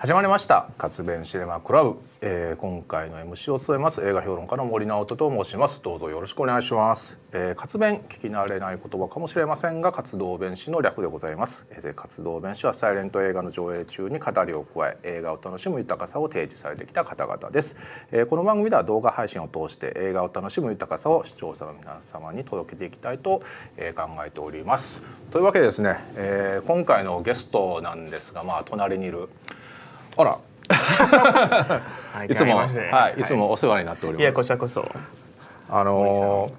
始まりました「活弁シネマクラブ」えー、今回の MC を務めます映画評論家の森直人と申しますどうぞよろしくお願いします、えー、活弁聞き慣れない言葉かもしれませんが活動弁士の略でございます、えー、活動弁士はサイレント映画の上映中に語りを加え映画を楽しむ豊かさを提示されてきた方々です、えー、この番組では動画配信を通して映画を楽しむ豊かさを視聴者の皆様に届けていきたいと、えー、考えておりますというわけでですね、えー、今回のゲストなんですがまあ隣にいるあら いつも、はい、いつもお世話になっております。いやこちらこそ。あのー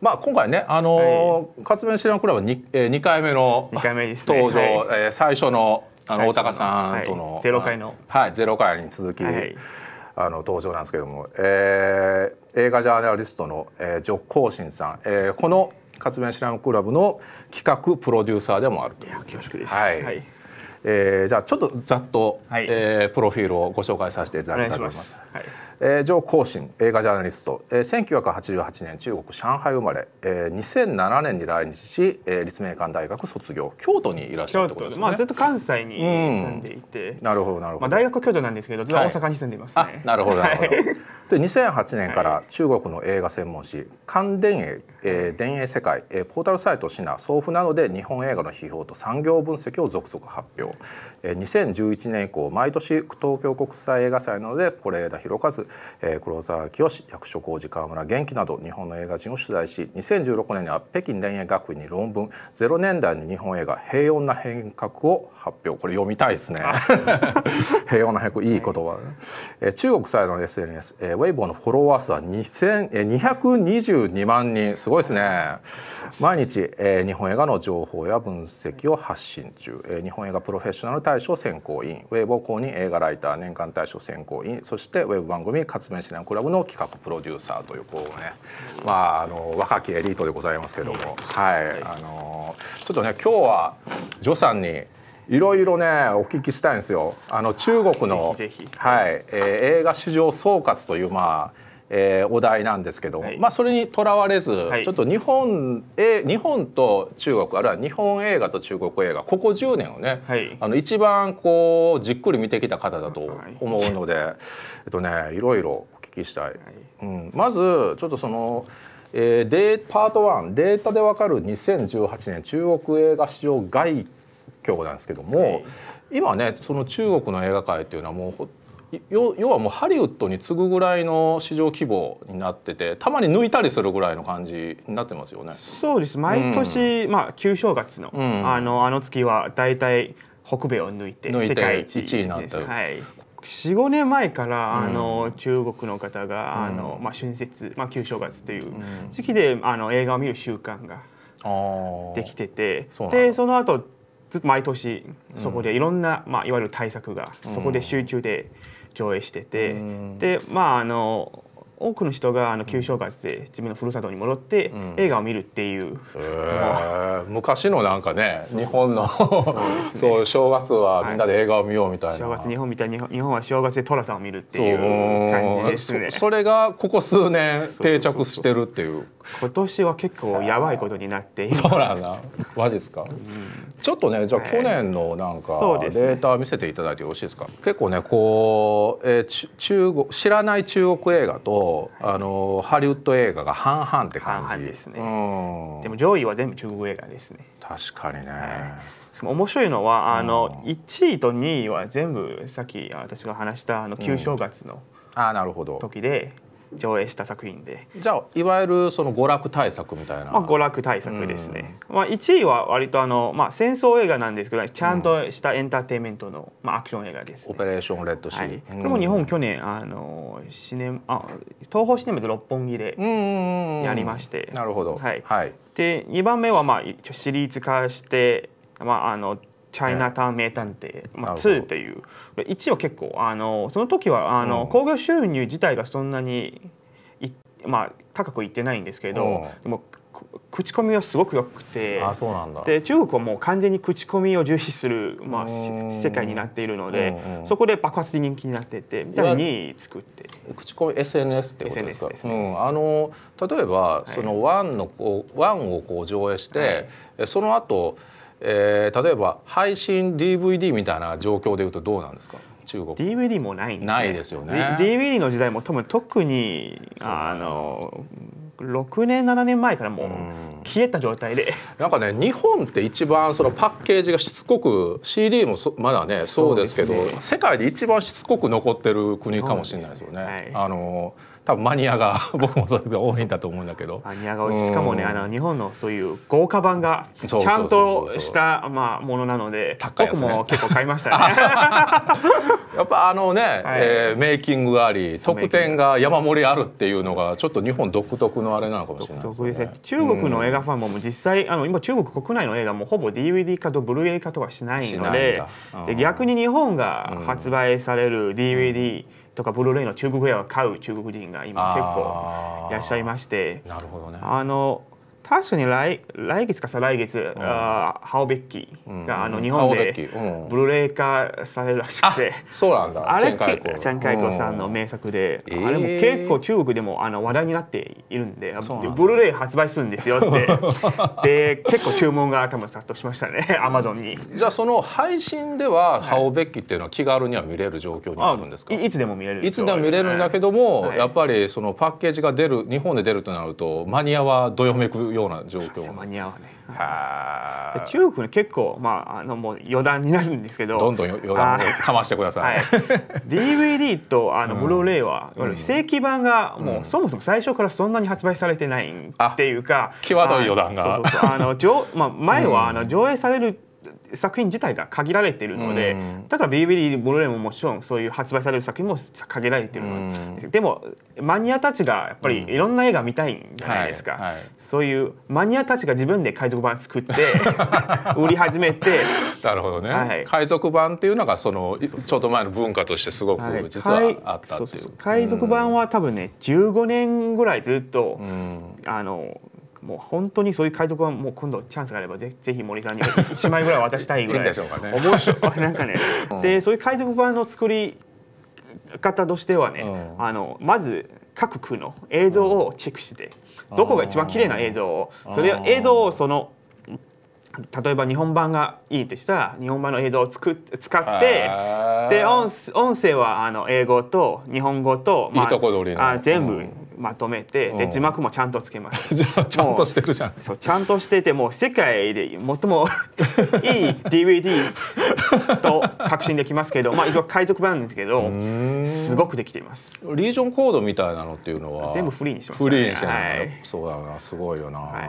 まあ、今回ね、あのーはい、活弁シリンクラブにえー、2回目の登場、ねはい、えー、最初のあの大高さんとのゼロ、回のはいゼロ回に続き、あの登場なんですけども、えー、映画ジャーナリストの、えー、ジョッコウシンさん、えー、この活弁シリンクラブの企画プロデューサーでもあるいや恐縮です。はいえー、じゃあちょっとざっと、はい、えー、プロフィールをご紹介させていただきたいと思います。いますはいえー、上行進映画ジャーナリスト、えー、1988年中国上海生まれ、えー、2007年に来日し、えー、立命館大学卒業京都にいらっしゃるってことですねまあずっと関西に住んでいて、うん、なるほどなるほど、まあ、大学京都なんですけどずっと大阪に住んでいますね、はい、なるほどなるほど、で2008年から中国の映画専門誌「関電影、えー、電影世界、えポータルサイトシナ送付などで日本映画の批評と産業分析を続々発表、えー、2011年以降毎年東京国際映画祭などで是枝裕和え黒澤清役所広司川村元気など日本の映画人を取材し2016年には北京田園学院に論文「0年代の日本映画平穏な変革」を発表これ読みたいですね 平穏な変革いい言葉、ね、え中国最大の SNS、えウェイボーのフォロワー数は2 222万人すごいですね毎日、え日本映画の情報や分析を発信中、え日本映画プロフェッショナル大賞選考委員ウェイボー公認映画ライター年間大賞選考委員そしてウェブ番組に勝面指南クラブの企画プロデューサーというこうね、まあ、あの若きエリートでございますけども、はい、あのちょっとね今日はジョさんにいろいろねお聞きしたいんですよ。あの中国のはい、えー、映画史上総括というまあえー、お題なんですけど、はい、まあ、それにとらわれず、はい、ちょっと日本え日本と中国あるいは日本映画と中国映画ここ10年をね、はい、あの一番こうじっくり見てきた方だと思うので、えっとね、いろいろお聞きしたい。うん、まずちょっとそのえー、デパート1データでわかる2018年中国映画史上外況なんですけども、今ねその中国の映画界っていうのはもう要はもうハリウッドに次ぐぐらいの市場規模になっててたまに抜いたりするぐらいの感じになってますよね。そうです毎年、うん、まあ、旧正月のうん、あのあの月は大体北米を抜いて世界一1位になったはい、45年前からあの、うん、中国の方があの、まあ、春節、まあ、旧正月という時期で、あの映画を見る習慣ができててでその後ずっと毎年そこでいろんな、まあ、いわゆる対策がそこで集中で。うん上映してて、でまああの多くの人があの旧正月で自分のふるさとに戻って映画を見るっていう、うん、昔のなんかね 日本のそう、ね,、正月はみんなで映画を見ようみたいな、正月日本みたいに日本は正月で寅さんを見るっていう感じですねそれがここ数年定着してるっていう今年は結構やばいことになっていそうなんだマジですか、うん、ちょっとねじゃあ去年のなんかデータ見せていただいてよろしいですか、ね、結構ねこう、えー、中国知らない中国映画と、あのハリウッド映画が半々って感じ半々ですね、うん、でも上位は全部中国映画ですね確かにね、はい面白いのはあの、う1位と2位は全部さっき私が話したあの旧正月の、うん、あなるほど時で上映した作品でじゃあいわゆるその娯楽対策みたいな、まあ、娯楽対策ですね、うん、まあ、1位は割とあの、まあ、戦争映画なんですけどちゃんとしたエンターテインメントの、まあ、アクション映画です、ね、オペレーションレッドシー、はい、これも日本去年あのシネあ東宝シネマで六本木でやりましてなるほど、はいはい、で2番目は、まあ、シリーズ化して、まあ、あのチャイナタウン名探偵、まあ、2っていう1は結構あのその時はあの、興行収入自体がそんなにまあ、高くいってないんですけど、でも口コミはすごく良くてあそうなんだで中国はもう完全に口コミを重視する、まあ、世界になっているので、うんうん、そこで爆発的人気になっててみたいに作って口コミ SNS ってことですか SNS です、ね、うん、あの例えば、はい、その1のこう1をこう上映して、はい、その後えー、例えば配信 DVD みたいな状況でいうとどうなんですか中国 DVD もないんです、ね、ないですよね DVD の時代も多分特に、あの6年7年前からもう消えた状態で、うん、なんかね日本って一番そのパッケージがしつこく CD もまだねそうですけど、ね、世界で一番しつこく残ってる国かもしれないですよね。はい、あの多分マニアが 僕もそれい多いんだと思うんだけどマニアが多いしかもねあの日本のそういう豪華版がちゃんとしたまあものなので、ね、僕も結構買いましたね やっぱあのね、はい、えー、メイキングがあり特典が山盛りあるっていうのがちょっと日本独特のあれなのかもしれないです、ねですね、中国の映画ファンも実際あの今中国国内の映画もほぼ DVD 化とブルーレイ化とかしないのでで逆に日本が発売される DVD、うんとかブルーレイの中国映画を買う中国人が今結構いらっしゃいましてなるほど、ね、あの確かに来来月か再来月、うん、あハオベッキが、あの日本でブルーレイ化されるらしくて、そうなんだあれチャンカイコさんの名作で、あれも結構中国でもあの話題になっているんでブルーレイ発売するんですよって で結構注文が多分殺到しましたねアマゾンにじゃあその配信では、ハオベッキっていうのは気軽には見れる状況になるんですかいつでも見れるいつでも見れるんだけども、やっぱりそのパッケージが出る日本で出るとなるとマニアはどよめくよような状況間に合わねは中国ね結構まああのもう余談になるんですけどどんどん余談をかましてください、はい、DVD とあのブルーレイは、うん、正規版がもう、そもそも最初からそんなに発売されてないっていうか際どい余談があの上、まあ、前はあの上映される、作品自体が限られているので、うん、だからビリビリボルレももちろんそういう発売される作品も限られているので、うん、でもマニアたちがやっぱりいろんな映画見たいんじゃないですか、はいはい、そういうマニアたちが自分で海賊版作って 売り始めてなるほどね、はい、海賊版っていうのがそのちょっと前の文化としてすごく実はあったっていうそうそうそう、海賊版は多分ね15年ぐらいずっと、あのもう本当にそういう海賊はもう今度チャンスがあればぜぜひ森さんに1枚ぐらい渡したいぐらいいいんでしょうかね面白い なんかね、うん、でそういう海賊版の作り方としてはね、うん、あのまず各区の映像をチェックして、うん、どこが一番綺麗な映像をそれ映像をその例えば日本版がいいとしたら日本版の映像を作使ってで音音声はあの英語と日本語と、まあ、いいとこりあ全部まとめて、で字幕もちゃんとつけます。ちゃんとしてるじゃん。そうちゃんとしてても世界で最も いい DVD と確信できますけど、まあ一応海賊版ですけど、すごくできています。リージョンコードみたいなのっていうのは全部フリーにしました、ね、フリーにして、はい、そうだなすごいよな。は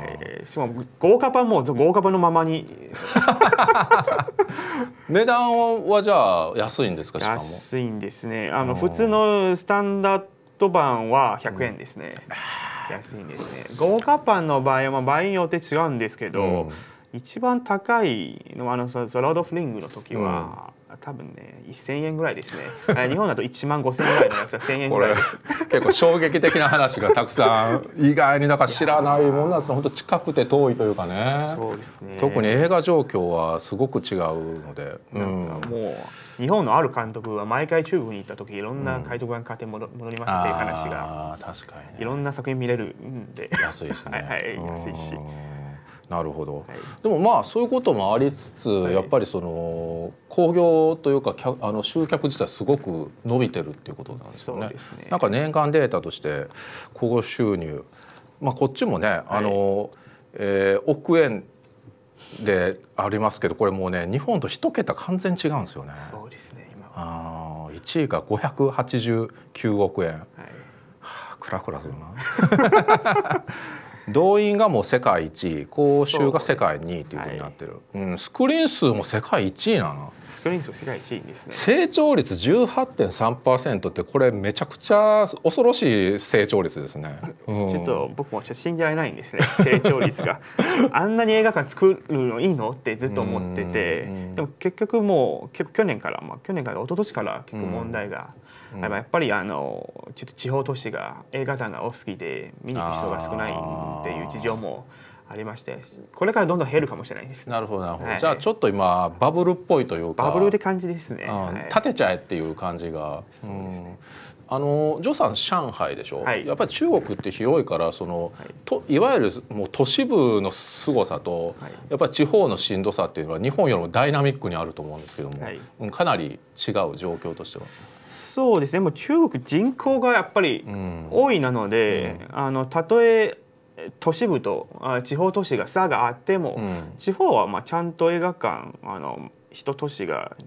い。しかも豪華版も豪華版のままに。値段はじゃあ安いんですかしかも。安いんですね。あの普通のスタンダード一晩は100円ですね、うん、安いんですね豪華パンの場合は場合によって違うんですけど、うん、一番高いのあのそ「ロード・オフ・リングの時は、多分ね1000円ぐらいですね日本だと1万5000円ぐらいのやつは1000円ぐらいです結構衝撃的な話がたくさん意外にだから知らないもんなんですね本当近くて遠いというかねそうですね特に映画状況はすごく違うので、うん、かもう日本のある監督は毎回中国に行った時いろんな海賊版買って戻りましたっていう話が、うん、確かに、ね、いろんな作品見れるんで安いし、ね、はい、はい、安いし。なるほど、はい、でもまあそういうこともありつつ、はい、やっぱりその興行というかあの集客自体すごく伸びてるっていうことなんですよね。ねなんか年間データとして興行収入、まあ、こっちもね、はい、あのえー、億円でありますけどこれもうね日本と一桁完全違うんですよね。そうですね今あ1位が589億円、はい、はあ、クラクラするな。動員がもう世界一講習が世界2位というふうになってるう、はい、うん、スクリーン数も世界1位なのスクリーン数世界1位ですね成長率18.3%ってこれめちゃくちゃ恐ろしい成長率ですね、うん、ちょっと僕もちょっと信じられないんですね成長率が あんなに映画館作るのいいのってずっと思っててでも結局もう結去年から、まあ、去年から一昨年から結構問題が、うんやっぱりあのちょっと地方都市が映画館が多すぎて見に行く人が少ないっていう事情もありましてこれからどんどん減るかもしれないです、なるほどなるほど、はい、じゃあちょっと今バブルっぽいというかバブルって感じですね、はい、立てちゃえっていう感じがそうですね、あのジョさん上海でしょ、はい、やっぱり中国って広いからその、はい、といわゆるもう都市部の凄さと、はい、やっぱり地方のしんどさっていうのは日本よりもダイナミックにあると思うんですけども、はい、かなり違う状況としては。そうですねもう中国人口がやっぱり多いなので、うん、あのたとえ都市部と地方都市が差があっても、うん、地方はまあちゃんと映画館あの一都市が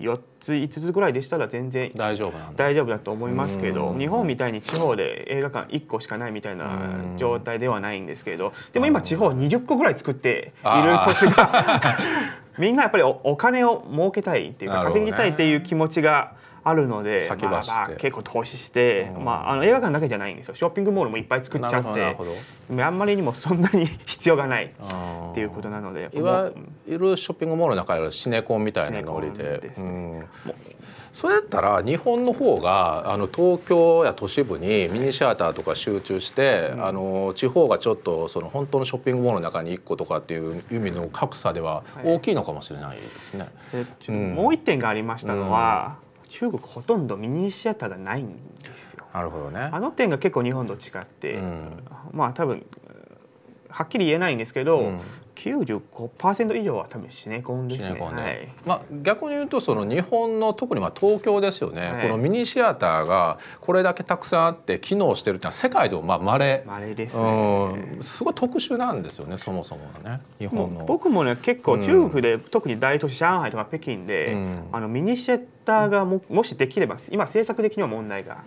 4つ5つぐらいでしたら全然大丈夫大丈夫だと思いますけど日本みたいに地方で映画館1個しかないみたいな状態ではないんですけどでも今地方20個ぐらい作っている都市が みんなやっぱりお金を儲けたいっていうか稼ぎたいっていう気持ちが。あるので、まあ、まあ結構投資して、うん、まあ、あの映画館だけじゃないんですよショッピングモールもいっぱい作っちゃってあんまりにもそんなに 必要がないっていうことなのでいわゆるショッピングモールの中はシネコンみたいなノリで。うそれだったら日本の方があの東京や都市部にミニシアターとか集中して、うん、あの地方がちょっとその本当のショッピングモールの中に1個とかっていう意味の格差では大きいのかもしれないですね。はい、もう1点がありましたのは、うん中国ほとんどミニシアターがないんですよ。なるほどね。あの点が結構日本と違って、うん、まあ多分はっきり言えないんですけど、うん、95%以上は多分シネコンですね。ねはい、まあ逆に言うとその日本の特にまあ東京ですよね、はい、このミニシアターがこれだけたくさんあって機能してるってのは世界でもまあ稀稀ですね。すごい特殊なんですよねそもそもがね日本の。僕もね結構中国で、うん、特に大都市上海とか北京で、うん、あのミニシアターターがももしできれば今政策的には問題が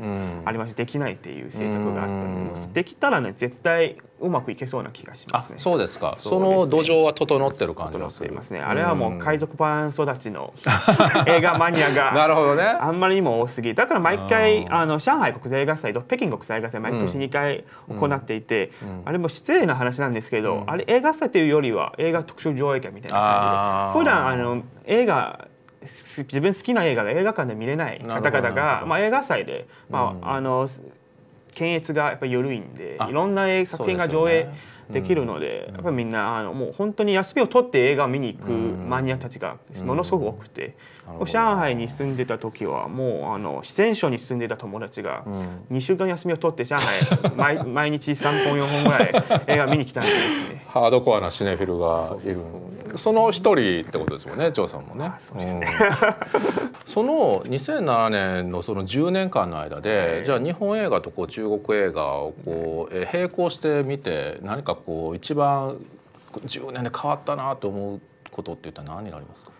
ありまして、できないっていう政策があったので、できたらね絶対うまくいけそうな気がしますね。そうですか。その土壌は整ってる感じがすますね。あれはもう海賊版育ちの 映画マニアが なるほどね。あんまりにも多すぎ。だから毎回あの上海国際映画祭と北京国際映画祭毎年2回行っていて、あれも失礼な話なんですけど、あれ映画祭というよりは映画特殊上映会みたいな感じで、普段あの映画自分好きな映画が映画館で見れない方々が、まあ、映画祭で、まあ、あの検閲がやっぱ緩いんでいろんな作品が上映できるので、ねうん、やっぱみんなあのもう本当に休みを取って映画を見に行くマニアたちがものすごく多くて、上海に住んでた時はもうあの四川省に住んでた友達が2週間休みを取って上海、毎毎日3本4本ぐらい映画見に来たんですねハードコアなシネフィルがいるその一人ってことですもんね張さんもね。そうですね、う んその2007年のその10年間の間で、じゃあ日本映画とこう中国映画をこう、え並行して見て何かこう一番10年で変わったなと思うことっていったら何になりますか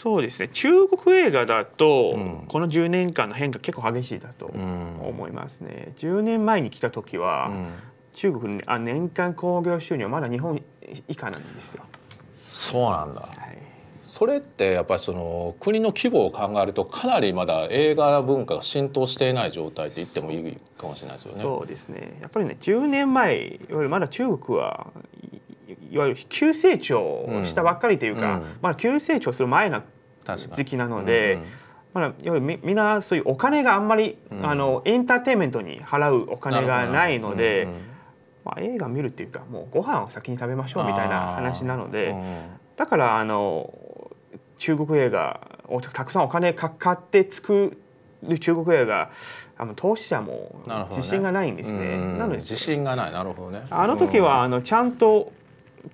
そうですね中国映画だと、うん、この10年間の変化結構激しいだと思いますね。うん、10年前に来た時は、うん、中国あ年間興行収入はまだ日本以下なんですよ。そうなんだ、はい、それってやっぱりその国の規模を考えるとかなりまだ映画文化が浸透していない状態って言ってもいいかもしれないですよね。そうですねやっぱりね10年前よりまだ中国はいわゆる急成長したばっかりというか、うん、まあ急成長する前の時期なので。うんうんまあ、いわゆるみんなそういうお金があんまり、うん、あのエンターテインメントに払うお金がないので、うんまあ、映画見るっていうかもうご飯を先に食べましょうみたいな話なので、だからあの中国映画をたくさんお金かかって作る中国映画あの投資者も自信がないんですね。な、ね、ので自信がないなるほどね。あの時はあのちゃんと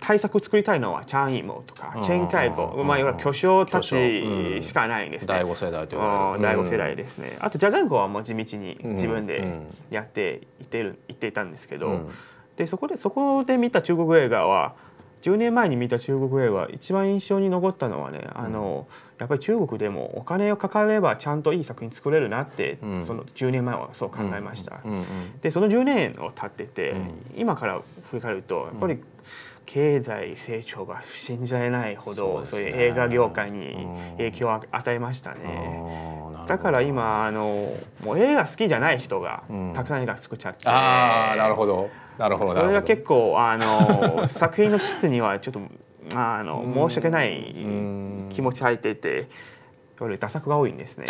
対策を作りたいのはチャンイモとかチェンカイゴ、まあ、いわ巨匠たちしかないんですね。第五世代と第5世代ですね。あとジャジャンゴはもう地道に自分でやっていてる、いっていたんですけど、でそこでそこで見た中国映画は10年前に見た中国映画一番印象に残ったのはねあの、うん、やっぱり中国でもお金をかかればちゃんといい作品作れるなって、うん、その10年前はそう考えました。でその10年を経ってて、うん、今から振り返るとやっぱり、経済成長が信じられないほどそう、いう映画業界に影響を与えましたね。だから今あのもう映画好きじゃない人がたくさん映画作っちゃって、うん、ああなるほどなるほどそれが結構あの 作品の質にはちょっとあの申し訳ない気持ち入っていて。わゆる作が多いんですね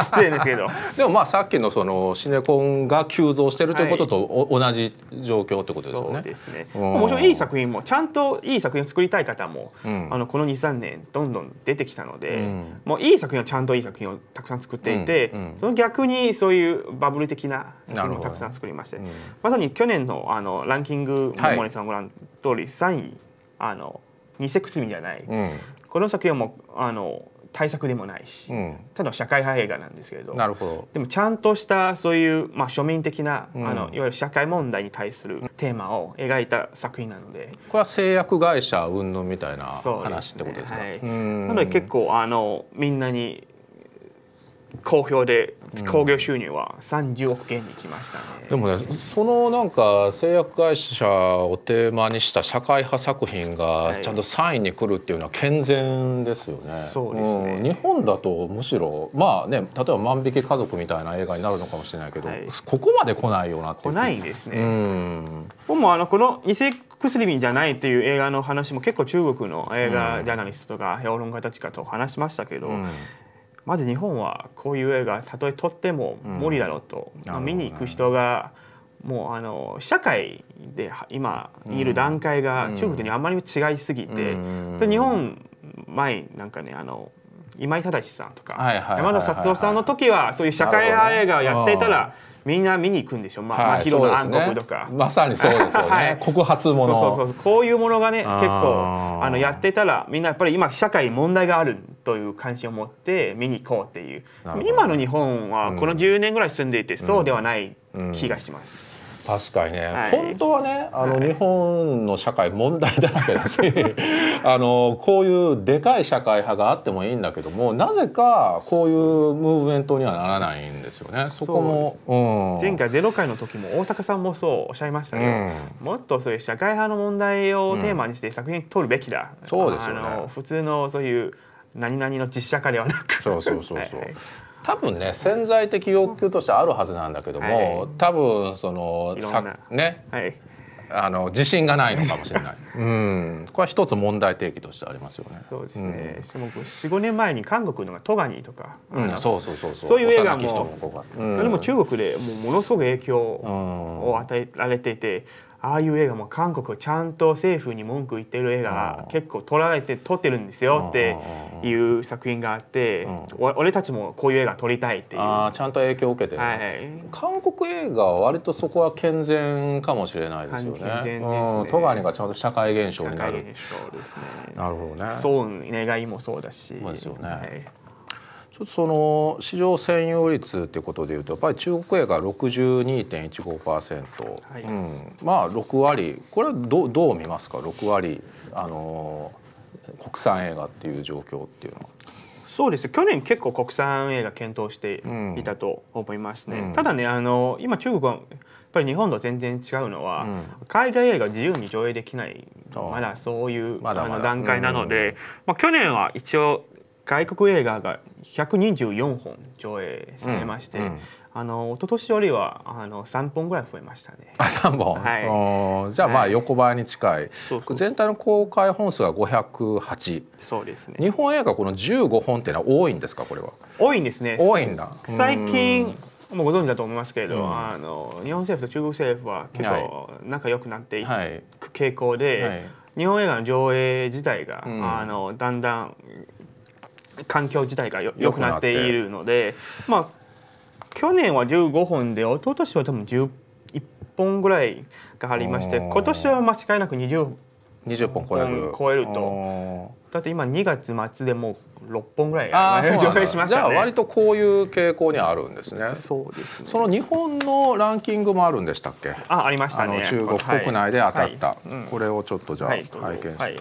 失礼ですけどでもまあさっきのそのシネコンが急増してるということと、はい、同じ状況ってことですよね。そうですね、もちろんいい作品もちゃんといい作品を作りたい方も、うん、あのこの23年どんどん出てきたので、うん、もういい作品はちゃんといい作品をたくさん作っていて、その逆にそういうバブル的な作品をたくさん作りまして、まさに去年のあのランキング森さんご覧通り3位、あのニセクスミじゃない、この作品もあの対策でもないし、うん、ただ社会派映画なんですけれどなるほどでもちゃんとしたそういう、まあ、庶民的な、うん、あのいわゆる社会問題に対するテーマを描いた作品なのでこれは製薬会社云々みたいな話ってことですか、ねはい、なので結構あのみんなに好評で興行収入は30億円にきました、ねうん、でもねそのなんか製薬会社をテーマにした社会派作品がちゃんと3位に来るっていうのは健全ですよね。はい、そうですね、うん、日本だとむしろまあね例えば「万引き家族」みたいな映画になるのかもしれないけど、はい、ここまで来ないよなって来ないですね。うん、もあのこの偽薬じゃないっていう映画の話も結構中国の映画ジャーナリストとか評論家たちかと話しましたけど、うんまず日本はこういう映画たとえ撮っても無理だろうと、うん、見に行く人がもうあの社会で今いる段階が中国とにあまり違いすぎて、うん、日本前なんかねあの今井正さんとか、山田達夫さんの時はそういう社会派映画をやっていたら、みんな見に行くんでしょ、まあ、はい、暗黒とか、ね、まさにそうですよね、はい、告発ものそうそうそうこういうものがね結構あのやってたらみんなやっぱり今社会問題があるんという関心を持って見に行こうっていう今の日本はこの10年ぐらい住んでいてそうではない気がします。うんうん、確かにね、はい、本当はねあの日本の社会問題だらけだし、はい、あのこういうでかい社会派があってもいいんだけどもなぜかこういうムーブメントにはならないんですよねそこも、うん、前回ゼロ回の時も大高さんもそうおっしゃいましたけど、もっとそういう社会派の問題をテーマにして作品撮るべきだ、そうですよね、普通のそういう何々の実写化ではなくそうそうそうそう、はい多分ね潜在的欲求としてあるはずなんだけども、はい、多分そのね、はい、あの自信がないのかもしれない。うん、これは一つ問題提起としてありますよね。そうですね。うん、四五年前に韓国のがトガニーとか、うん、そうそうそうそう、そういう映画も、もうん、でも中国でもうものすごく影響を与えられていて、ああいう映画も韓国はちゃんと政府に文句言ってる映画が結構撮られて撮ってるんですよっていう作品があって、俺たちもこういう映画撮りたいっていうあちゃんと影響を受けてる、はい、韓国映画は割とそこは健全かもしれないですよね健全ですね戸がちゃんと社会現象になる社会現象ですねなるほどねそう願いもそうだしそうですよね、はいちょっとその市場占有率ということでいうとやっぱり中国映画62.15%、はいうん、まあ6割これはどどう見ますか6割あの国産映画っていう状況っていうのは。そうです去年結構国産映画検討していたと思いますね、うん、ただねあの今中国はやっぱり日本と全然違うのは、うん、海外映画自由に上映できないまだそういうまだまあ段階なので、うん、まあ、去年は一応外国映画が124本上映されまして、うんうん、あの一昨年よりはあの3本ぐらい増えましたね。あ3本、はい、じゃあまあ横ばいに近い、はい、全体の公開本数が508そうですね日本映画この15本っていうのは多いんですかこれは多いんですね多いんだ最近もうご存知だと思いますけれど、うん、あの日本政府と中国政府は結構仲良くなっていく傾向で、はい、日本映画の上映自体が、あのだんだん環境自体が良くなっているのでまあ去年は15本で一昨年は多分11本ぐらいがありまして今年は間違いなく20本超える超えるとだって今2月末でもう6本ぐらい上映しました、ね、じゃあ割とこういう傾向にあるんですねそうです、ね、その日本のランキングもあるんでしたっけあありましたね中国国内で当たった、はいはいうん、これをちょっとじゃあ拝見して、はい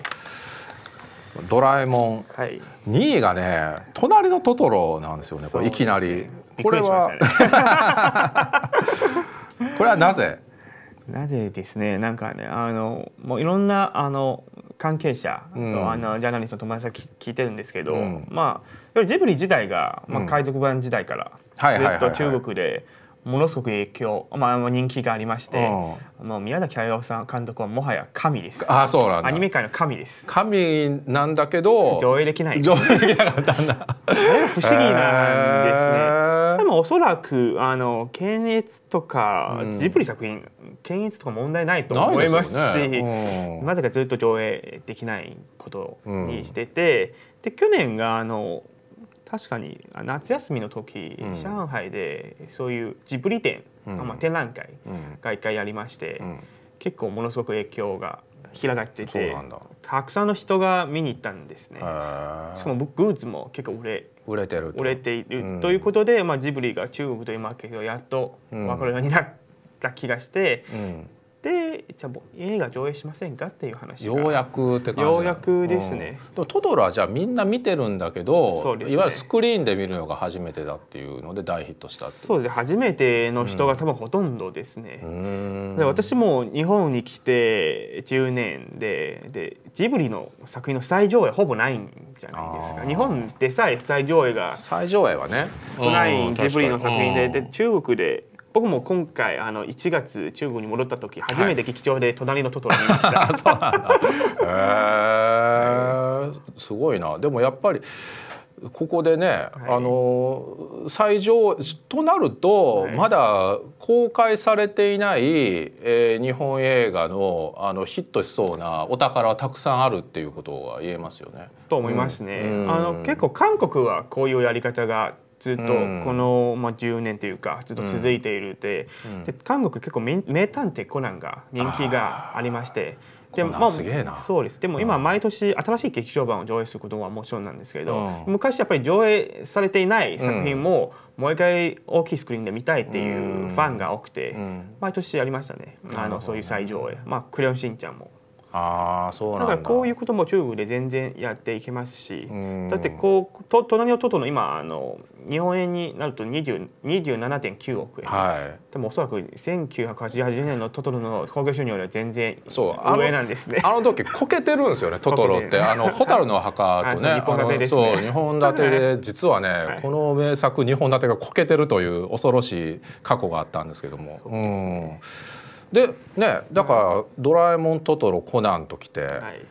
ドラえもん、はい、2位がね「隣のトトロ」なんですよねこれいきなり。これは これはなぜなぜですねなんかねあのもういろんなあの関係者と、うん、あのジャーナリストの友達が聞いてるんですけど、うん、まあジブリ自体が、まあ、海賊版時代から、ずっと中国でものすごく影響、まあ、人気がありまして、うん、もう宮崎駿さん監督はもはや神ですあそうなんアニメ界の神です神なんだけど上映できない上映できなかったんだ不思議なんですね、えー、でもおそらくあの検閲とか、ジブリ作品、検閲とか問題ないと思いますしなぜ、ねうん、かずっと上映できないことにしてて、で去年があの確かに夏休みの時、うん、上海でそういうジブリ展、うん、まあ、展覧会が一回やりまして、うん、結構ものすごく影響が広がっててたくさんの人が見に行ったんですね。しかも僕グッズも結構売れ売れてる売れているということで、まあ、ジブリが中国というマーケットをやっと分かるようになった気がして、でじゃあ映画上映しませんかっていう話ようやくって感じようやくですね、うん、トドラじゃあみんな見てるんだけど、ね、いわゆるスクリーンで見るのが初めてだっていうので大ヒットしたそうです初めての人が多分ほとんどですね、うん、で私も日本に来て10年ででジブリの作品の再上映ほぼないんじゃないですか日本でさえ再上映が再上映はね少ないジブリの作品でで、中国で僕も今回あの1月中国に戻った時初めて劇場で隣のトトロ見ました、はいえー、すごいなでもやっぱりここでね、はい、あの最上となると、まだ公開されていない、えー、日本映画のあのヒットしそうなお宝はたくさんあるっていうことは言えますよね。と思いますね。うん、あの結構韓国はこういうやり方がずっとこの、まあ、10年というかずっと続いているで,、で韓国結構名探偵コナンが人気がありまして。でも、まあ、そうですでも今毎年新しい劇場版を上映することはもちろんなんですけど、うん、昔やっぱり上映されていない作品ももう一回大きいスクリーンで見たいっていうファンが多くて、うん、毎年やりましたね、あのそういう再上映、まあ、クレヨンしんちゃんもあそうなんだからこういうことも中国で全然やっていけますしだってこうと隣のトトの今あの日本円になると27.9億円、はい、でもおそらく1988年のトトロの興行収入よりは全然上なんですねあの時こけてるんですよねトトロってあの蛍の墓とね 日本立てでそう日本てで実はね、はい、この名作日本立てがこけてるという恐ろしい過去があったんですけども。そうですね、うんでねだから「ドラえもんトトロコナン」ときて、はい、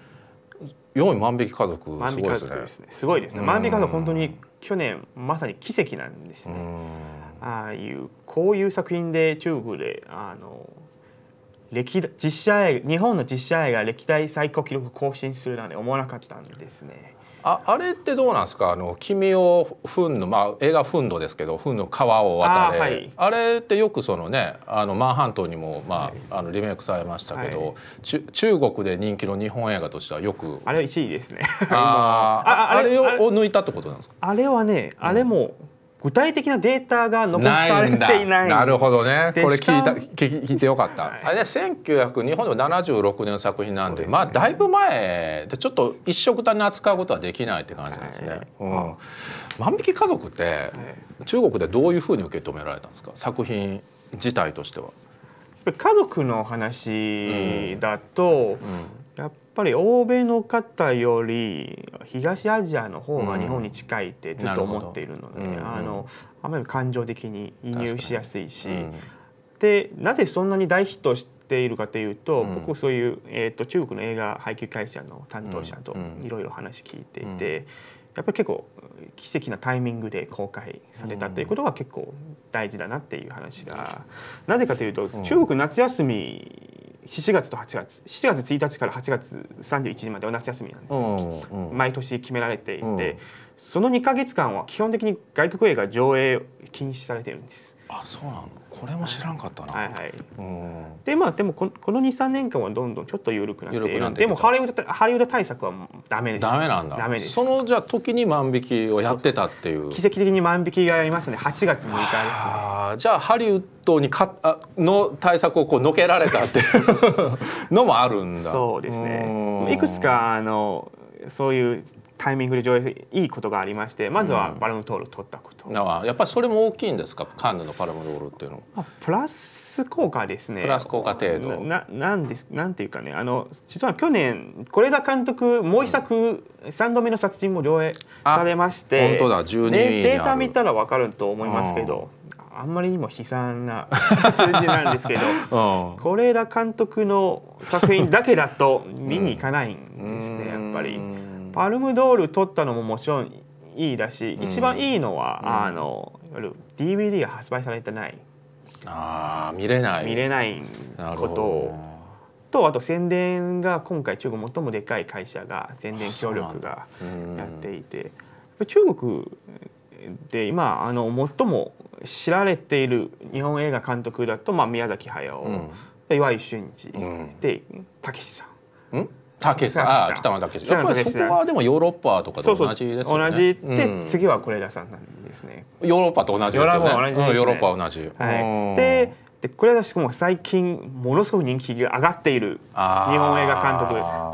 4位万引き家族すごいですねすごいですね万引き家族本当に去年まさに奇跡なんですねああいうこういう作品で中国であの歴実写映日本の実写映画歴代最高記録更新するなんて思わなかったんですねああれってどうなんですかあの君を憤のまあ映画憤怒ですけど憤の川を渡れあはい、あれってよくそのねあのマンハントにもまあ、はい、あのリメイクされましたけど、はい、中国で人気の日本映画としてはよくあれ1位ですねあ ああれを抜いたってことなんですかあれはねあれも、うん具体的なデータが残されていないななるほどねこれ聞いた聞いてよかった、あれ1900日本でも76年の作品なんで、ね、まあだいぶ前でちょっと一緒くたに扱うことはできないって感じなんですね、はい、うん、万引き家族って中国でどういうふうに受け止められたんですか作品自体としては家族の話だと、うんうんやっぱり欧米の方より東アジアの方が日本に近いってずっと思っているので、ん、あのあまり感情的に移入しやすいし、うん、でなぜそんなに大ヒットしているかというと、うん、僕そういう、えーと、中国の映画配給会社の担当者といろいろ話聞いていて。やっぱり結構奇跡なタイミングで公開されたということは結構大事だなっていう話が、なぜかというと、中国夏休み7月と8月7月1日から8月31日までは夏休みなんですうんうん、毎年決められていて、うん、その2か月間は基本的に外国映画上映禁止されてるんです。あそうなのこれも知らんかったな、はいはい、でまあでもこの23年間はどんどんちょっと緩くなってでもハリウッドハリウッド対策はダメですダメなんだダメですそのじゃあ時に万引きをやってたっていう奇跡的に万引きがやりましたね8月6日ですねあじゃあハリウッドにかあの対策をこうのけられたっていう のもあるんだそうですねいくつかあのそういうタイミングで上映いいことがありましてまずはバルムトールを取ったこと、うん、やっぱりそれも大きいんですかカンヌのパルムトールっていうのはプラス効果ですねプラス効果程度ななんですなんていうかねあの実は去年是枝監督もう一作、うん、3度目の殺人も上映されまして本当だ12データ見たら分かると思いますけど、うん、あんまりにも悲惨な 数字なんですけど是枝監督の作品だけだと見に行かないんですね、やっぱり。パルムドール取ったのももちろんいいだし、一番いいのは、あの DVD が発売されてないあ見れない見れないこととあと宣伝が今回中国最もでかい会社が宣伝協力がやっていて中国で今あの最も知られている日本映画監督だと、まあ、宮崎駿、うん、岩井俊二、うん、でたけしさん。ん武さん北野武さんやっぱりそこはでもヨーロッパとかと同じですよね同じで、次は是枝さんなんですねヨーロッパと同じですよねヨーロッパ同じ、はい、ででこれはしかも最近ものすごく人気が上がっている日本映画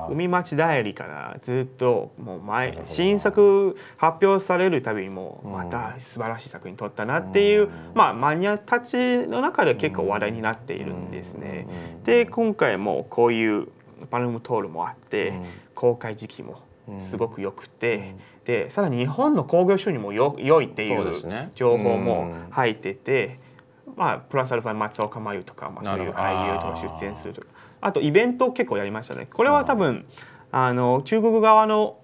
監督「海町ダイアリー」からずっともう前新作発表されるたびにもまた素晴らしい作品撮ったなっていう、うん、まあ、マニアたちの中では結構話題になっているんですね。で今回もこういうパルムトールもあって、公開時期もすごく良くて、でさらに日本の興行収入もよ良いっていう情報も入ってて。まあ、プラスアルファ松岡真優とか、まあ、そういう俳優とか出演するとかあとイベント結構やりましたねこれは多分あの中国側の、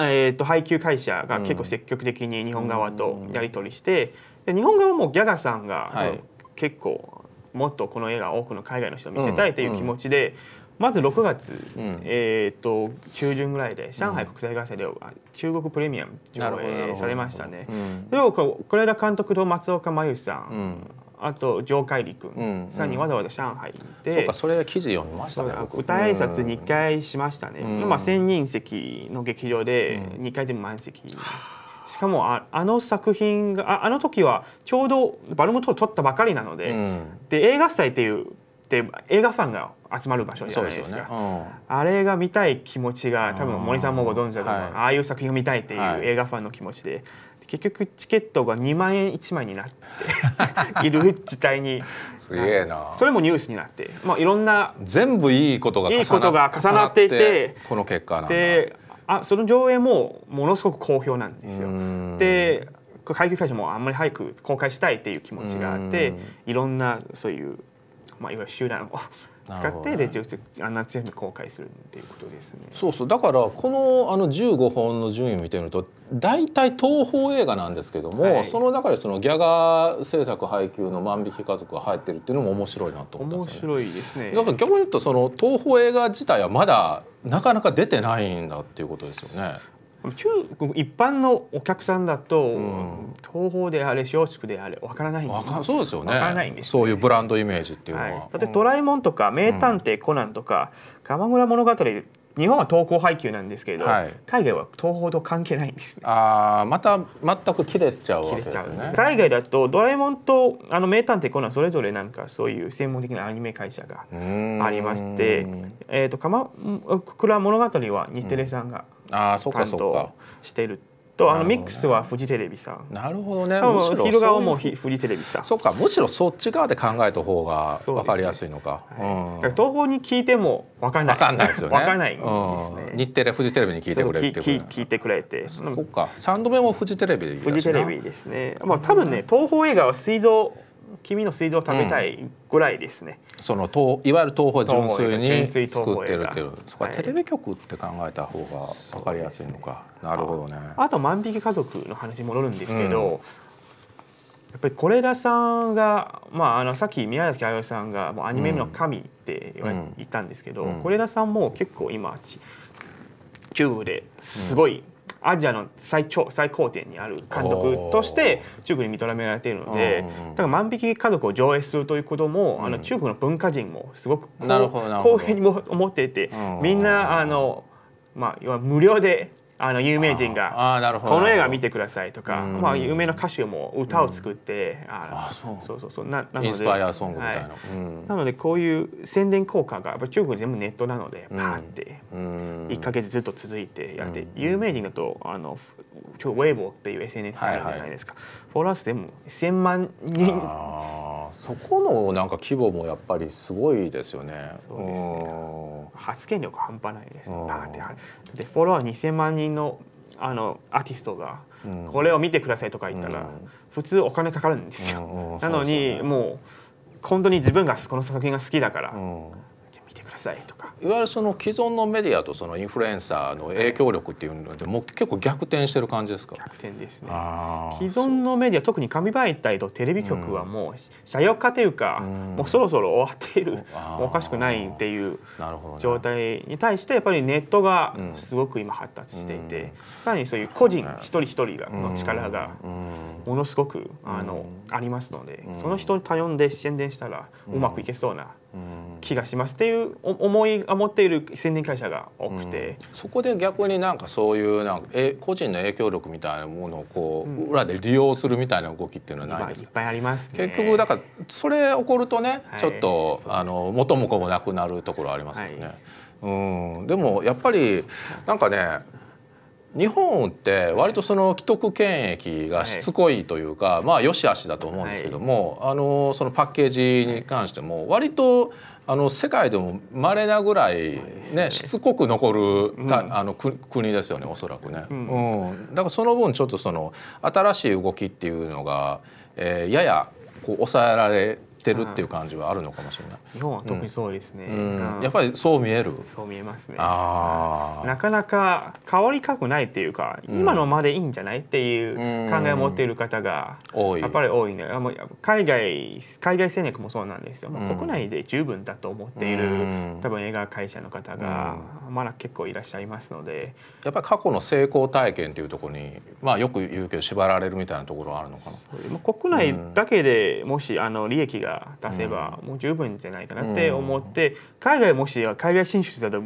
えーと、配給会社が結構積極的に日本側とやり取りして、うん、で日本側もギャガさんが、はい、結構もっとこの映画多くの海外の人を見せたいという気持ちで、まず6月、うん、えっと中旬ぐらいで上海国際映画祭で中国プレミアム上映されましたね。それをこれ枝監督と松岡真由さん、あと城海里君さんにわざわざ上海行って、そうかそれ記事読みましたね歌挨拶2回しましたね、今1,000人席の劇場で2回でも満席、しかもああの作品がああの時はちょうどバルムトを撮ったばかりなので、で映画祭っていうで映画ファンが集まる場所じゃないですか、ねうん、あれが見たい気持ちが多分森さんもご存知だと思う、ああいう作品を見たいっていう映画ファンの気持ちで、はい、結局チケットが2万円1枚になっている自体にすげえなそれもニュースになって、まあ、いろんな全部いいことが重なっていてこの結果であその上映もものすごく好評なんですよ。で階級会社もあんまり早く公開したいっていう気持ちがあっていろんなそういう、まあ、いわゆる集団を使ってで夏休み公開するっていうことですね。そうそうだからこのあの15本の順位を見てみると大体東宝映画なんですけども、はい、その中でそのギャガ制作配給の「万引き家族」が入ってるっていうのも面白いなと思ったんですね、面白いですね。だから逆に言うとその東宝映画自体はまだなかなか出てないんだっていうことですよね。中一般のお客さんだと、うん、東宝であれ松竹であれわからないそうですよねからないんです、ね、そういうブランドイメージっていうのは、はい、だって「ドラえもん」とか「名探偵コナン」とか「鎌倉物語」日本は東高配給なんですけど、はい、海外は東方と関係ないんです、ね、ああまた全く切れちゃうわけですね海外だと「ドラえもん」と「あの名探偵コナン」それぞれなんかそういう専門的なアニメ会社がありまして「えーと、と鎌倉物語」は日テレさんが、うんあそうかそうかしてるとあのミックスはフジテレビさんなるほどね昼側もフジテレビさんそうかむしろそっち側で考えた方が分かりやすいのか,、東宝に聞いても分かんない分かんないですよね分かんないですね、日テレフジテレビに聞いてくれて聞いてくれてそうか3度目もフジテレビでフジテレビですね、まあ、多分ね東宝映画は膵臓黄身の水道食べたいぐらいですね、うん、その東いわゆる東宝純粋に作ってるっていうそこはテレビ局って考えた方が分かりやすいのか、ね、なるほどねあと「万引き家族」の話戻るんですけど、うん、やっぱり是枝さんが、まあ、あのさっき宮崎駿さんがもうアニメの神って言ったんですけど是枝、さんも結構今中国ですごい、アジアの最頂最高点にある監督として中国に認められているので、だから万引き家族を上映するということも、あの中国の文化人もすごく公平にも思っていて、みんなあのまあ要は無料であの有名人がこの映画見てくださいとか、まあ、有名な歌手も歌を作って、あそうそうそうななインスパイアソングみたいな、はいうん、なのでこういう宣伝効果がやっぱ中国全部ネットなのでパーって1か月ずっと続いてやって、有名人だとあの今日ウェイボーっていう SNS あるじゃないですか、はいはい、フォロワー数でも1,000万人そこのなんか規模もやっぱりすごいですよね。そうですね発言力半端ないですね。でフォロワー2,000万人のあのアーティストが、これを見てくださいとか言ったら、普通お金かかるんですよ。なのにもう本当に自分がこの作品が好きだから。とかいわゆるその既存のメディアとそのインフルエンサーの影響力っていうので、もう結構逆転してる感じですか逆転ですね既存のメディア特に紙媒体とテレビ局はもう社用化というか、うん、もうそろそろ終わっている、うん、おかしくないっていう状態に対してやっぱりネットがすごく今発達していて、うん、さらにそういう個人一人一人がの力がものすごくあの、ありますので、その人に頼んで宣伝したらうまくいけそうな気がしますっていう思いが持っている宣伝会社が多くて、うん、そこで逆になんかそういうなんかえ個人の影響力みたいなものをこう、うん、裏で利用するみたいな動きっていうのはないですか、いっぱいあります、ね、結局だからそれ起こるとね、はい、ちょっと、ね、あの元も子もなくなるところありますよね、はい、うんでもやっぱりなんかね日本って割とその既得権益がしつこいというか、はい、まあ良し悪しだと思うんですけども、はい、あのそのパッケージに関しても割とあの世界でも稀なぐらいねしつこく残る、うん、あの国ですよねおそらくね、うん、うん、だからその分ちょっとその新しい動きっていうのが、えー、ややこう抑えられってるっていう感じはあるのかもしれない。日本は特にそうですね。やっぱりそう見える。そう見えますね。なかなか変わりたくないっていうか、今のまでいいんじゃないっていう考えを持っている方がやっぱり多いね。海外海外戦略もそうなんですよ。もう国内で十分だと思っている多分映画会社の方がまだ結構いらっしゃいますので。やっぱり過去の成功体験っていうところにまあよく言うけど縛られるみたいなところはあるのかな。国内だけでもしあの利益がア出せばもう十分じゃないかなって思って、海外もし海外進出だと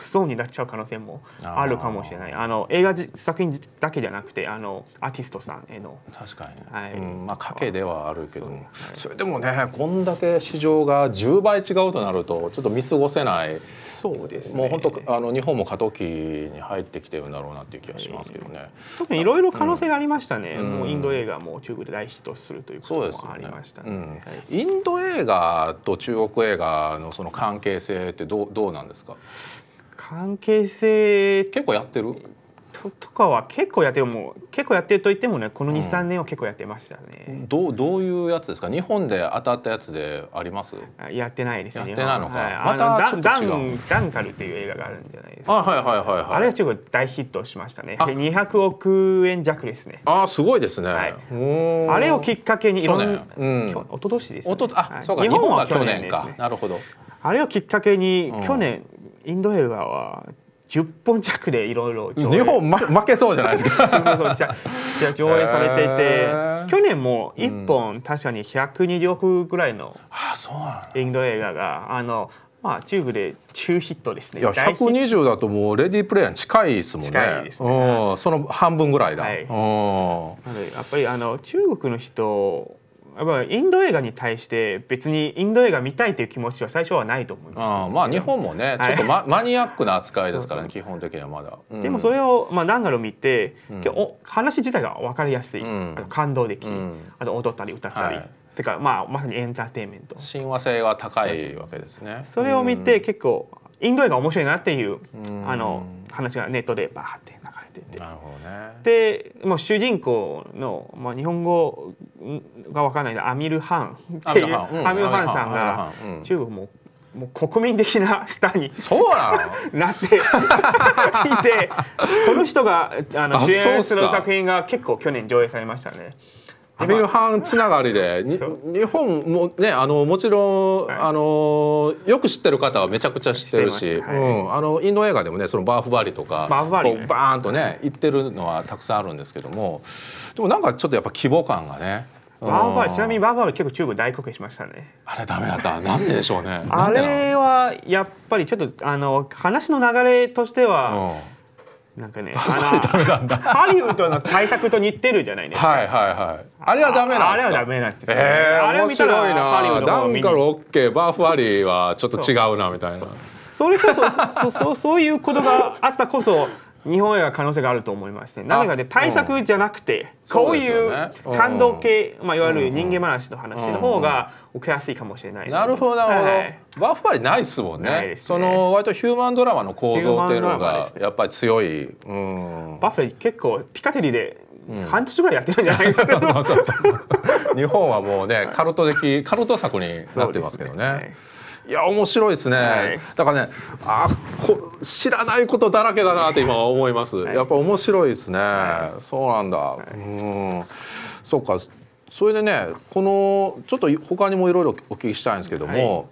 ストになっちゃう可能性もあるかもしれないあの映画作品だけじゃなくてあのアーティストさんへの確かに、はいうん、まあ賭けではあるけどそはい、それでもねこんだけ市場が10倍違うとなるとちょっと見過ごせないそうです、ね、もう本当あの日本も過渡期に入ってきてるんだろうなっていう気がしますけどね、はい、特にいろいろ可能性がありましたね、うん、もうインド映画も中国で大ヒットするということもありましたね、ねうん、はい、インド映画と中国映画のその関係性ってどうどうなんですか関係性結構やってるとかは結構やってるもう結構やってると言ってもねこの23、年は結構やってましたね、どうどういうやつですか日本で当たったやつでありますやってないですねやってないのか、はい、またダンダンカルっていう映画があるんじゃないですかあはいはいはいはいあれは中国大ヒットしましたね200億円弱ですねあすごいですね、はい、あれをきっかけにいろんな去年、うん、おとあ、日本は去年か、ね、なるほどあれをきっかけに、去年インド映画は10本弱でいろいろ日本、ま、負けそうじゃないですかじゃ上映されていて、えー、去年も1本、確かに102力ぐらいのインド映画があのまあ中部で中ヒットですねいや120だともうレディープレイヤーに近いですもんね近いですね、その半分ぐらいだ、はい、やっぱりあの中国の人やっぱインド映画に対して別にインド映画見たいという気持ちは最初はないと思います、ね、まあ日本もね、はい、ちょっとマ、マニアックな扱いですからね基本的にはまだ、うん、でもそれを、まあ、何回も見て、うん、お話自体が分かりやすい、うん、あの感動的、うん、あと踊ったり歌ったり、はいてかまあまさにエンターテインメント親和性が高いわけですねそれを見て結構インド映画面白いなっていう、あの話がネットでバーって流れってて、ね、でもう主人公の、まあ、日本語が分からないんアミル・ハンっていうアミうん、アミル・ハンさんが中国ももう国民的な スターにそうな なっていてこの人があの主演する作品が結構去年上映されましたね。ミルハンつながりで日本もねあのもちろん、はい、あのよく知ってる方はめちゃくちゃ知ってるし、はい、うん、あのインド映画でもねそのバーフバリとかバーフバリ、ね、バーンとね行ってるのはたくさんあるんですけどもでもなんかちょっとやっぱ規模感がねバーバーちなみにバーバーは結構中国大国献しましたねあれダメだったなんででしょうねあれはやっぱりちょっとあの話の流れとしては、うんなんかね、ハリウッドの対策と似てるじゃないですか。はいはいはい。あれはダメなんですか。あれはダメなんですよ、ね。ええー、面白いな。ダンカルオッケー、バーフアリーはちょっと違うなみたいな。それこそそ そそういうことがあったこそ日本映画可能性があると思いますね。何かで対策じゃなくて、こういう感動系、まあいわゆる人間話の話の方が受けやすいかもしれない。なるほどなるほど。バファリないっすもんね。その割とヒューマンドラマの構造っていうのがやっぱり強い。バッファリ結構ピカテリで半年ぐらいやってるんじゃないかな。日本はもうねカルト的カルト作になってますけどね。いや面白いですね、はい、だからねあこ知らないことだらけだなって今思います、はい、やっぱ面白いですね、はい、そうなんだ、うんそっかそれでねこのちょっと他にもいろいろお聞きしたいんですけども、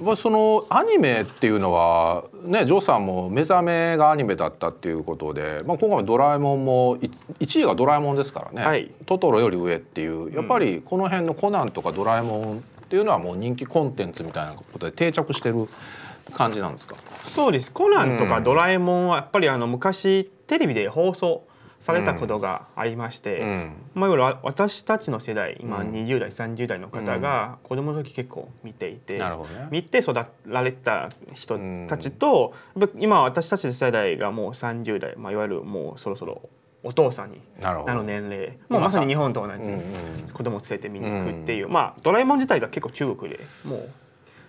まあ、そのアニメっていうのはねジョーさんも目覚めがアニメだったっていうことで、まあ、今回も「ドラえもんも」も1位が「ドラえもん」ですからね、はい、トトロより上っていうやっぱりこの辺の「コナン」とか「ドラえもん」っていうのはもう人気コンテンツみたいなことで定着してる感じなんですかそうですコナンとかドラえもんはやっぱりあの昔テレビで放送されたことがありまして、うんまあ、いわゆる私たちの世代今20代、うん、30代の方が子供の時結構見ていて、ね、見て育られた人たちと、今私たちの世代がもう30代、まあ、いわゆるもうそろそろお父さんになの年齢もうまさに日本と同じ子供を連れて見に行くっていう、まあ「ドラえもん」自体が結構中国でもう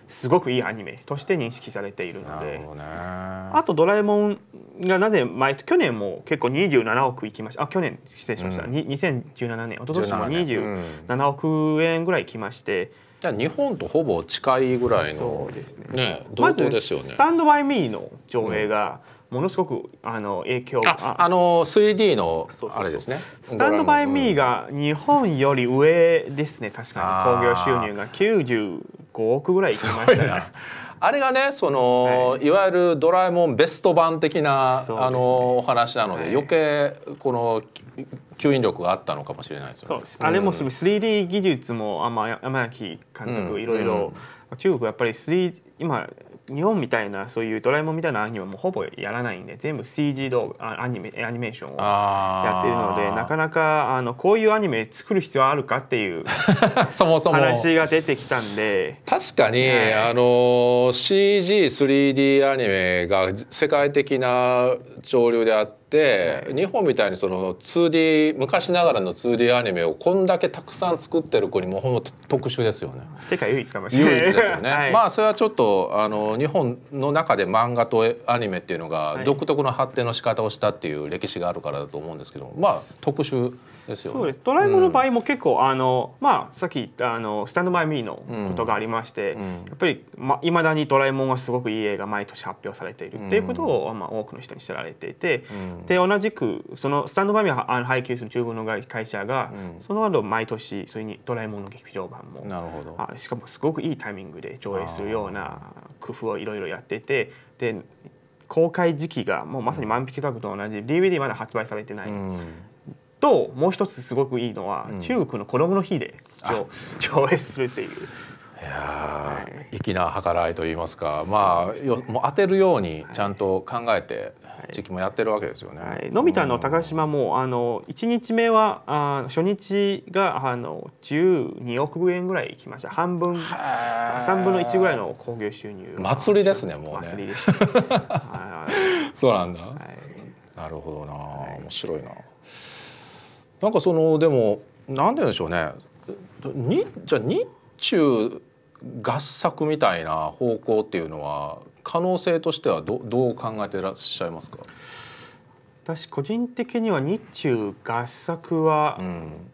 すごくいいアニメとして認識されているので、あと「ドラえもん」がなぜ前去年も結構27億いきましたあ去年失礼しました、2017年一昨年も27億円ぐらいいきまして。じゃ日本とほぼ近いぐらいのそうですねまず、スタンドバイミーの上映が、うんものすごくあの影響があの 3D のあれですねスタンドバイミーが日本より上ですね確かに興行収入が95億ぐらいいきましたね。あれがねその、はい、いわゆる「ドラえもん」ベスト版的な、ね、あのお話なので、はい、余計この吸引力があったのかもしれないですよね。あれもすごい 3D 技術も、まあ、山崎監督いろいろ中国やっぱり 3D 今日本みたいなそういうドラえもんみたいなアニメはもうほぼやらないんで全部 CG 動画アニメアニメーションをやってるのでなかなかあのこういうアニメ作る必要あるかっていうそもそも話が出てきたんで確かに、は CG3D アニメが世界的な潮流であって、はい、日本みたいにその 2D 昔ながらの 2D アニメをこんだけたくさん作ってる国もほんと特殊ですよね。世界唯一かもしれない。唯一ですよね。はい、まあそれはちょっとあの日本の中で漫画とアニメっていうのが独特の発展の仕方をしたっていう歴史があるからだと思うんですけど、まあ特殊ですよね。そうです。ドラえもんの場合も結構、あのまあさっき言ったあのスタンドバイミーのことがありまして、うん、やっぱりま未だにドラえもんはすごくいい映画毎年発表されているっていうことを、まあ多くの人に知られていて、で同じくそのスタンドバイミーをあの配給する中国の会社が、その後毎年それにドラえもんの劇場版も、なるほど。あしかもすごくいいタイミングで上映するような工夫をいろいろやっていて、で公開時期がもうまさに「万引きドラグ」と同じ DVD まだ発売されてない、うん、ともう一つすごくいいのは、うん、中国の子どもの日で上映するっていう。いや粋、な計らいと言いますか、まあよもう当てるようにちゃんと考えて、時期もやってるわけですよね。はい、のび太の高島も、あの一日目はあ初日があの十二億円ぐらいいきました。半分三分の一ぐらいの興行収入。祭りですねもうね。祭りです、そうなんだ。はい、なるほどな、面白いな。なんかそのでも何て言うんでしょうねにじゃあ日中合作みたいな方向っていうのは可能性としてはどどう考えてらっしゃいますか私個人的には日中合作は、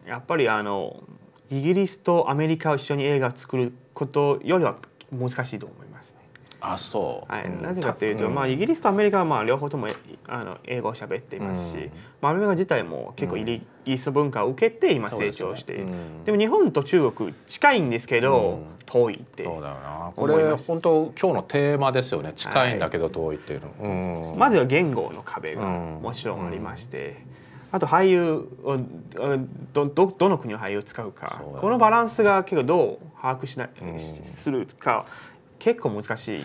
やっぱりあのイギリスとアメリカを一緒に映画を作ることよりは難しいと思いますね。あそう、はい、なぜかというと、うん、まあ、イギリスとアメリカはまあ両方ともあの英語を喋っていますし、うん、まあ、アメリカ自体も結構イギリス文化を受けて今成長している、でねうん、でも日本と中国近いんですけど、遠いってそうだよなこれ本当今日のテーマですよね近いんだけど遠いっていうの、はい、まずは言語の壁がもちろんありまして。あと俳優をどどどの国の俳優を使うか、ね、このバランスが結構どう把握しない、するか結構難しい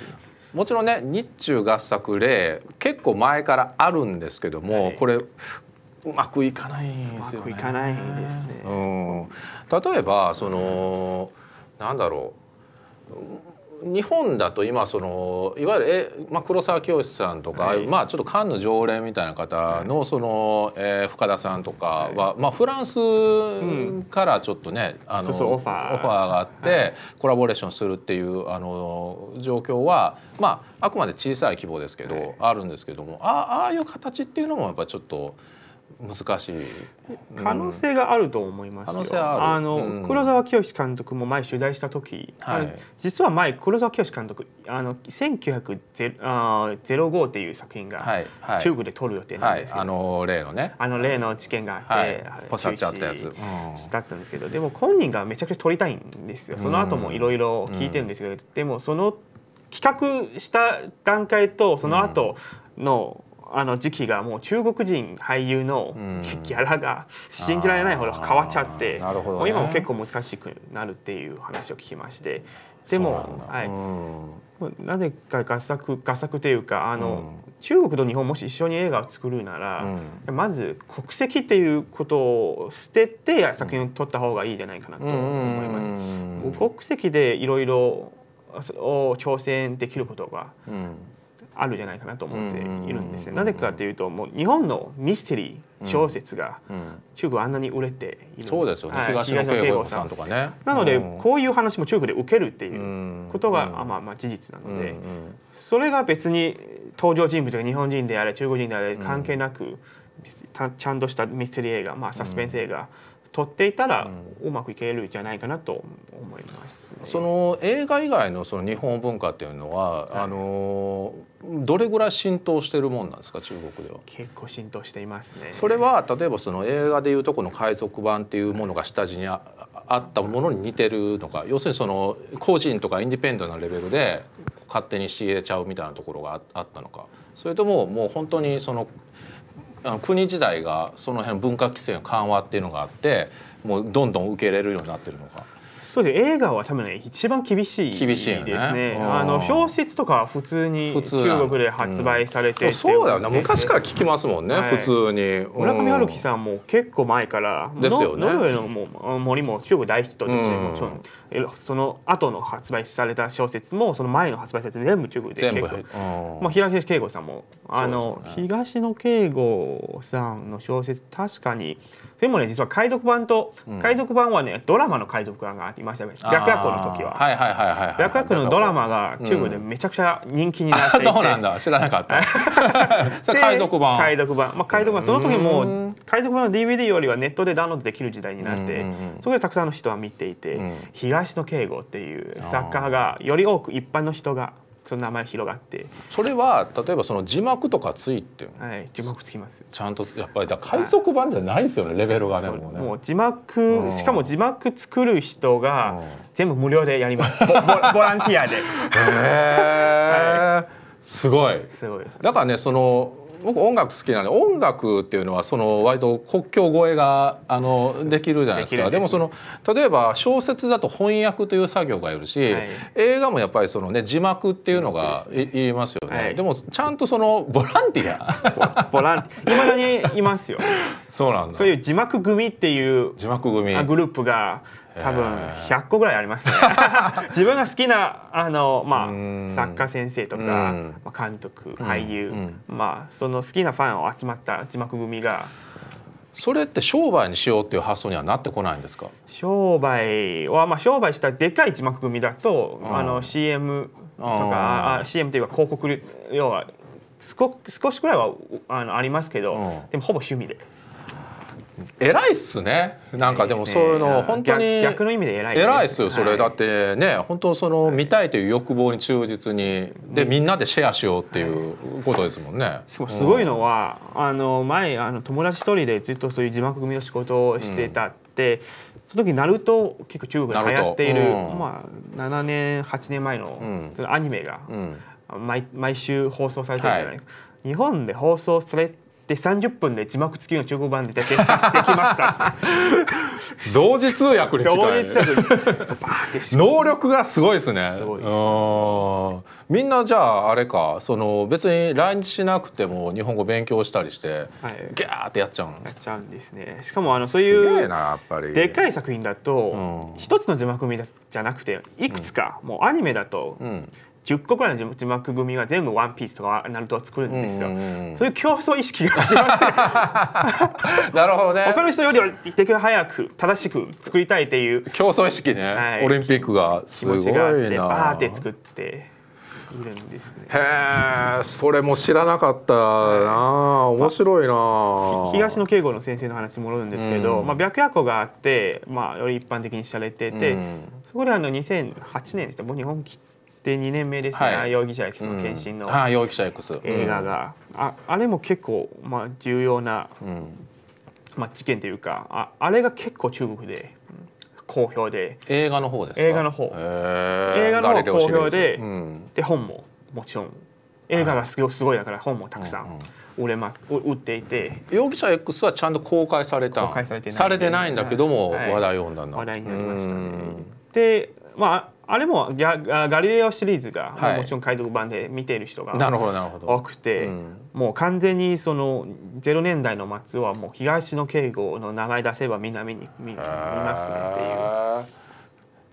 もちろんね日中合作例結構前からあるんですけども、はい、これうまくいかないですよね。うまくいかないですね。うん、例えばそのなんだろう日本だと今そのいわゆるえ、まあ、黒沢清さんとか、はい、まあ、ちょっとカンヌ常連みたいな方のその、はい、えー、深田さんとかは、はい、まあ、フランスからちょっとね、あのオファーがあって、コラボレーションするっていうあの状況は、まあ、あくまで小さい規模ですけど、あるんですけどもああいう形っていうのもやっぱちょっと。難しい、うん、可能性があると思いますよ。ああの、うん、黒澤清監督も前取材した時、はい、実は前黒澤清監督あの1905っていう作品が中国で撮る予定なんですけ、はいはい、あの例のねあの例の事件があって、ポシャっちゃったやつ、うだったんですけどでも本人がめちゃくちゃ撮りたいんですよその後もいろいろ聞いてるんですけど、でもその企画した段階とその後の、あの時期がもう中国人俳優のギャラが信じられないほど変わっちゃって、うんね、もう今も結構難しくなるっていう話を聞きましてでもな,、はい、なぜか合作合作というかあの、うん、中国と日本もし一緒に映画を作るなら、うん、まず国籍っていうことを捨てて作品を撮った方がいいじゃないかなと思います。国籍でいろいろを挑戦できることが、あるんじゃないかなと思っているんですね。なぜかというともう日本のミステリー小説が中国あんなに売れている、ん、ですよね、はい、東野圭吾さんとかね。なのでこういう話も中国で受けるっていうことが、まあまあ事実なので、それが別に登場人物が日本人であれ中国人であれ関係なく、ちゃんとしたミステリー映画、まあ、サスペンス映画、取っていたらうまくいけるんじゃないかなと思います、ね、その映画以外のその日本文化っていうのは、はい、あのどれぐらい浸透しているもんなんですか中国では結構浸透していますねそれは例えばその映画でいうとこの海賊版っていうものが下地にああったものに似てるのか要するにその個人とかインディペンデントなレベルで勝手に仕入れちゃうみたいなところがあったのかそれとももう本当にそのあの国自体がその辺の文化規制の緩和っていうのがあってもうどんどん受け入れるようになってるのか。そうです映画は多分ね一番厳しい厳しいですね、ね、あの小説とか普通に中国で発売されて、うん、そうだよね昔から聞きますもんね、はい、普通に、村上春樹さんも結構前からですよねノルウェーの森も中国大ヒットですし、もちろんその後の発売された小説もその前の発売された全部中国で結構、まあ、平東慶吾さんもあの、ね、東野慶吾さんの小説確かにでもね実は海賊版と、海賊版はねドラマの海賊版がいましたね白夜行の時は。いはいはいはい、白夜行のドラマが中国でめちゃくちゃ人気になっていて、うん、そうなんだ知らなかった 海賊版海賊版、まあ、海賊版その時も海賊版の DVD よりはネットでダウンロードできる時代になって、そこでたくさんの人は見ていて、東野圭吾っていう作家がより多く一般の人がその名前広がってそれは例えばその字幕とかついてはい字幕つきますちゃんとやっぱりだ海賊版じゃないですよね、レベルがねもうねもう字幕、しかも字幕作る人が全部無料でやります、ボ ボボランティアではい、すごいすごいだからねその僕音楽好きなんで音楽っていうのはその割と国境越えがあのできるじゃないですかで、ね,、もその例えば小説だと翻訳という作業がいるし、はい、映画もやっぱりその、ね、字幕っていうのがい,、いますよね、はい、でもちゃんとそのボランティアボランティアいまだにいますよそうなんだそういう字幕組っていう字幕組グループが多分100個ぐらいありますね 自分が好きなあの、まあ、作家先生とか、まあ、監督俳優、まあ、その好きなファンを集まった字幕組がそれって商売にしようっていう発想にはなってこないんですか商売は、まあ、商売したでかい字幕組だと、あの CM とかあ CM というか広告要は少少しくらいはあのありますけど、でもほぼ趣味で。偉いっすねなんかでもそういうの本当に逆の意味で偉い、偉いっすよそれ、だってね本当その見たいという欲望に忠実にでみんなでシェアしようっていうことですもんね、すごいのは、あの前あの友達一人でずっとそういう字幕組の仕事をしてたって、その時ナルト結構中国で流行っている、まあ、7年8年前の,、アニメが毎,、毎週放送されてるじゃないか、日本で放送されで30分で字幕付きの中国版で出底してきました 同時通訳に近い、能力がすごいですねすごいみんなじゃああれかその別に来日しなくても日本語勉強したりして、はい、ギャーってやっちゃうやっちゃうんですねしかもあのそういうでかい作品だと一、うん、つの字幕組じゃなくていくつか、うん、もうアニメだと、うん十個ぐらいの字幕組が全部「ワンピースとか「ナルトは作るんですよ、うんうんうん、そういう競争意識がありまして なるほどね他の人よりできるだけ早く正しく作りたいっていう競争意識ね、はい、オリンピックがすごいな気持ちがあってバーって作っているんですねへえそれも知らなかったな、はい、面白いな、まあ、東野敬吾の先生の話戻るんですけど、うん、まあ、白夜行があって、まあ、より一般的に知られてて、うん、そこであの2008年でしたもう日本切てで2年目ですね、はい、容疑者 X の検診の、うん、あ容疑者 X 映画が、うん、ああれも結構、まあ、重要な、うん、まあ、事件というかああれが結構中国で好評で映画の方です映画の方、映画の方好評で、うん、で本ももちろん映画がすごいすごいだから本もたくさん売れま、売っていて容疑者 X はちゃんと公開された公開されてないされてないんだけども、話題を読んだんだ話題になりましたねでまああれもギャガリレオシリーズが、はい、もちろん海賊版で見ている人が多くて、うん、もう完全にそのゼロ年代の末はもう東の圭吾の名前出せば南に見見ますねっていう。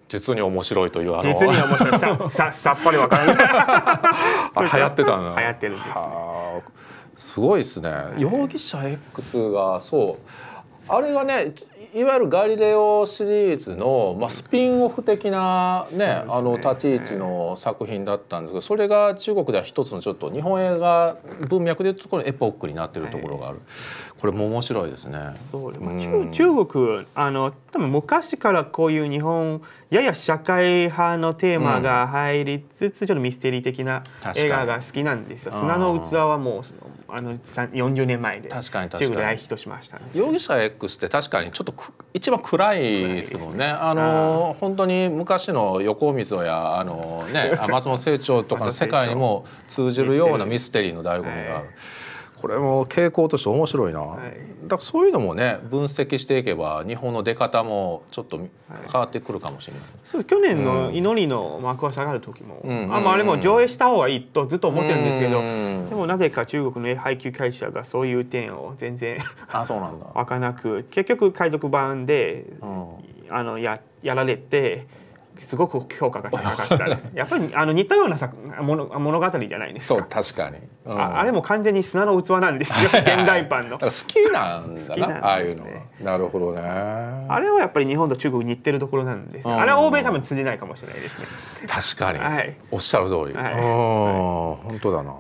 実に面白いというあの実に面白いさ ささっぱりわからない 流行ってたな流行ってるんです、ね、すごいですね容疑者 X がそうあれがねいわゆる「ガリレオ」シリーズの、まあ、スピンオフ的なね、ねあの立ち位置の作品だったんですけどそれが中国では一つのちょっと日本映画文脈でいうとこのエポックになっているところがある、はい、これも面白いですね。そうまあ、中中国あの多分昔からこういう日本やや社会派のテーマが入りつつ、うん、ちょっとミステリー的な映画が好きなんですよ。砂の器はもうあの40年前で確かに確かにとしました、ね、容疑者 X って確かにちょっとく一番暗いですもんね、ね、あの本当に昔の横溝やあの、ね、松本清張とかの世界にも通じるようなミステリーの醍醐味がある。これも傾向として面白いな、はい、だからそういうのもね分析していけば日本の出方もちょっと変わってくるかもしれない、はい、そう去年の祈りの幕が下がる時も、うん、あまあ、あれも上映した方がいいとずっと思ってるんですけど、うん、でもなぜか中国の配給会社がそういう点を全然あそうなんだ開 かなく結局海賊版で、うん、あのややられて。すごく評価が高かったです。やっぱりあの似たような作物物語じゃないですか。そう確かに、うん、あ。あれも完全に砂の器なんですよ。現代版の。好きなんだな。なね、ああいうの。なるほどね。あれはやっぱり日本と中国似てるところなんです、うん、あれは欧米多分通じないかもしれないですね。確かに。はい、おっしゃる通り。はい、はい、本当だな。